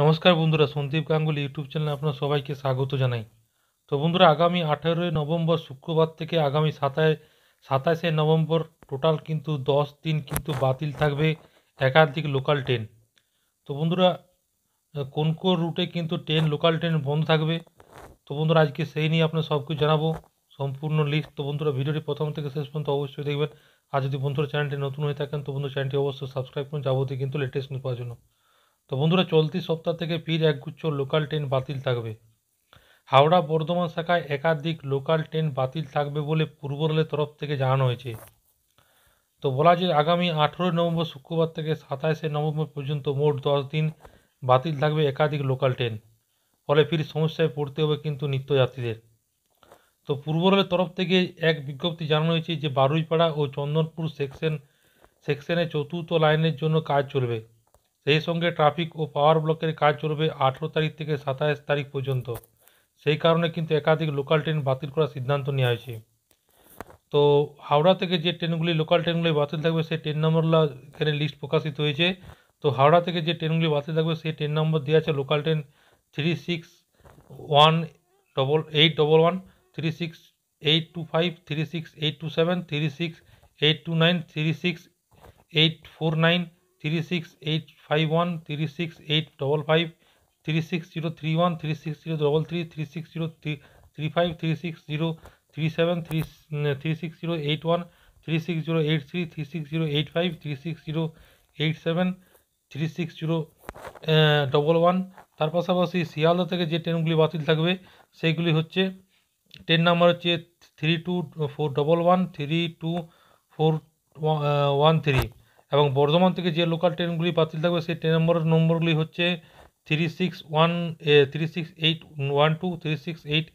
নমস্কার বন্ধুরা সন্দীপ গাঙ্গুলি ইউটিউব চ্যানেলে আপনার সবাইকে স্বাগত জানাই তো বন্ধুরা আগামী আঠেরোই নভেম্বর শুক্রবার থেকে আগামী সাতায় সাতাশে নভেম্বর টোটাল কিন্তু দশ দিন কিন্তু বাতিল থাকবে একাধিক লোকাল ট্রেন তো বন্ধুরা কোন কোন রুটে কিন্তু ট্রেন লোকাল ট্রেন বন্ধ থাকবে তো বন্ধুরা আজকে সেই নিয়ে আপনার সব কিছু জানাবো সম্পূর্ণ লিস্ট তো বন্ধুরা ভিডিওটি প্রথম থেকে শেষ পর্যন্ত অবশ্যই দেখবেন আর যদি বন্ধুরা চ্যানেলটি নতুন হয়ে থাকেন তো বন্ধু চ্যানেলটি অবশ্যই সাবস্ক্রাইব করুন যাবতীয় কিন্তু লেটেস্ট নিউজ পাওয়ার জন্য তো বন্ধুরা চলতি সপ্তাহ থেকে ফির একগুচ্ছ লোকাল ট্রেন বাতিল থাকবে হাওড়া বর্ধমান শাখায় একাধিক লোকাল ট্রেন বাতিল থাকবে বলে পূর্ব রেলের তরফ থেকে জানানো হয়েছে তো বলা যায় আগামী আঠেরোই নভেম্বর শুক্রবার থেকে সাতাশে নভেম্বর পর্যন্ত মোট দশ দিন বাতিল থাকবে একাধিক লোকাল ট্রেন ফলে ফির সমস্যায় পড়তে হবে কিন্তু নিত্যযাত্রীদের তো পূর্ব রেলের তরফ থেকে এক বিজ্ঞপ্তি জানানো হয়েছে যে বারুইপাড়া ও চন্দনপুর সেকশন সেকশনে চতুর্থ লাইনের জন্য কাজ চলবে সেই সঙ্গে ট্রাফিক ও পাওয়ার ব্লকের কাজ চলবে আঠেরো তারিখ থেকে সাতাশ তারিখ পর্যন্ত সেই কারণে কিন্তু একাধিক লোকাল ট্রেন বাতিল করার সিদ্ধান্ত নেওয়া হয়েছে তো হাওড়া থেকে যে ট্রেনগুলি লোকাল ট্রেনগুলি বাতিল থাকবে সেই ট্রেন নম্বরগুলা এখানে লিস্ট প্রকাশিত হয়েছে তো হাওড়া থেকে যে ট্রেনগুলি বাতিল থাকবে সেই ট্রেন নম্বর দেওয়া আছে local train three six one double eight double one three six eight two five three six eight two seven three six eight two nine three six eight four nine three six eight five one three six eight double five three six zero three one three six zero double three three six zero three five three six zero three seven three three six zero eight one three six zero eight three three six zero eight five three six zero eight seven three six zero double one তার পাশাপাশি শিয়ালদা থেকে যে ট্রেনগুলি বাতিল থাকবে সেইগুলি হচ্ছে train number হচ্ছে three two four double one three two four one three এবং বর্ধমান থেকে যে লোকাল ট্রেনগুলি বাতিল থাকবে সেই ট্রেন নম্বর নম্বরগুলি হচ্ছে three six one three six eight one two three six eight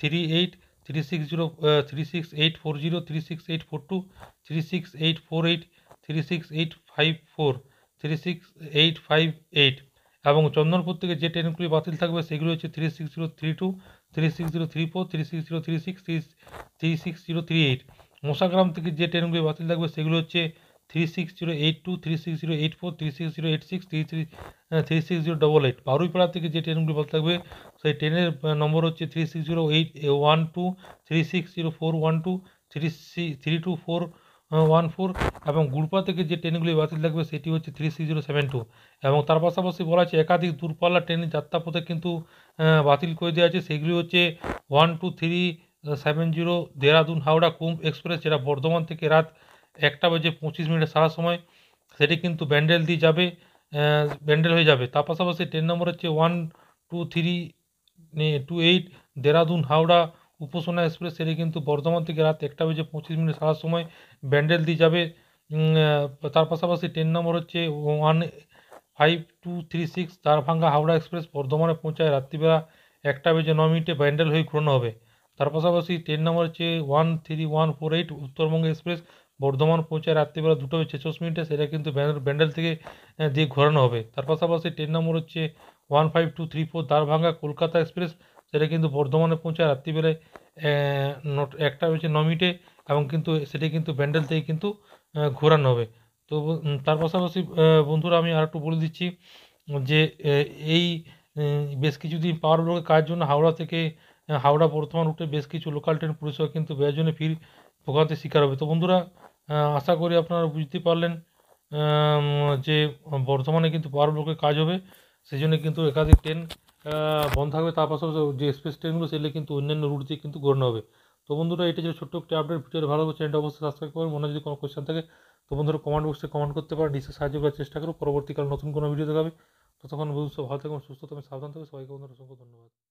three eight three six zero three six eight four zero three six eight four two three six eight four eight three six eight five four three six eight five eight এবং চন্দনপুর থেকে যে ট্রেনগুলি বাতিল থাকবে সেগুলি হচ্ছে three six zero three two three six zero three four three six zero three six three six zero three eight Mashagram থেকে যে ট্রেনগুলি বাতিল থাকবে সেগুলি হচ্ছে three six zero eight two three six zero eight four six zero eight six three three three six zero double eight থেকে যে ট্রেনগুলি বলতে থাকবে সেই ট্রেনের নম্বর হচ্ছে three six zero eight one two three six zero four one two three C three two four one four এবং গুড়পা থেকে যে ট্রেনগুলি বাতিল থাকবে সেটি হচ্ছে three six zero seven two এবং তার পাশাপাশি বলা আছে একাধিক দূরপাল্লা ট্রেনের যাত্রাপথে কিন্তু বাতিল করে দেওয়া আছে সেগুলি হচ্ছে one two three seven zero Dehradun Howrah Kumbh express যেটা বর্ধমান থেকে রাত একটা বেজে পঁচিশ মিনিটে সারা সময় সেটি কিন্তু ব্যান্ডেল দিয়ে যাবে ব্যান্ডেল হয়ে যাবে তার পাশাপাশি ট্রেন নম্বর হচ্ছে one two three two eight Dehradun Howrah Upasana express সেটি কিন্তু বর্ধমান থেকে রাত একটা বেজে পঁচিশ মিনিট সারা সময় ব্যান্ডেল দিয়ে যাবে তার পাশাপাশি ট্রেন নম্বর হচ্ছে one five two three six Darbhanga Howrah express বর্ধমানে পৌঁছায় রাত্রিবেলা একটা বেজে ন মিনিটে ব্যান্ডেল হয়ে ঘুরানো হবে তার পাশাপাশি ট্রেন নম্বর হচ্ছে one three one four eight Uttarbanga express Bardhaman পৌঁছে রাত্রিবেলা দুটো ছেচল্লিশ মিনিটে সেটা কিন্তু ব্যান্ডেল ব্যান্ডেল থেকে দিয়ে ঘোরানো হবে তার পাশাপাশি ট্রেন নম্বর হচ্ছে one five two three four Darbhanga Kolkata express সেটা কিন্তু বর্ধমানে পৌঁছে রাত্রিবেলায় একটা হচ্ছে ন মিনিটে এবং কিন্তু সেটি কিন্তু ব্যান্ডেল থেকে কিন্তু ঘোরানো হবে তো তার পাশাপাশি বন্ধুরা আমি আর একটু বলে দিচ্ছি যে এই বেশ কিছুদিন পাওয়ার ব্লকের কাজ জন্য হাওড়া থেকে হাওড়া বর্ধমান রুটে বেশ কিছু লোকাল ট্রেন পরিষেবা কিন্তু ব্যয়ের জন্য ফির ভোগান্তির শিকার হবে তো বন্ধুরা আশা করি আপনারা বুঝতে পারলেন যে বর্ধমানে কিন্তু পাওয়ার ব্লকে কাজ হবে সেই জন্য কিন্তু একাধিক ট্রেন বন্ধ থাকবে তার পাশাপাশি যে এক্সপ্রেস ট্রেনগুলো সেগুলো কিন্তু অন্যান্য রুট দিয়ে কিন্তু গড়ানো হবে তো বন্ধুরা এটা ছিল ছোট্ট একটি আপডেট ভিডিও ভালো হবে চ্যানেলটা অবশ্যই সাবস্ক্রাইব করবেন মনে যদি কোনো কোয়েশ্চেন থাকে তো বন্ধুরা কমেন্ট বক্সে কমেন্ট করতে পারেন নিশ্চয়ই সাহায্য করার চেষ্টা করো পরবর্তীকালে নতুন কোনো ভিডিও দেখাবে ততক্ষণ বন্ধু ভালো থাকুন সুস্থ থাকুন সাবধান থাকবে সবাইকে বন্ধুরা অসংখ্য ধন্যবাদ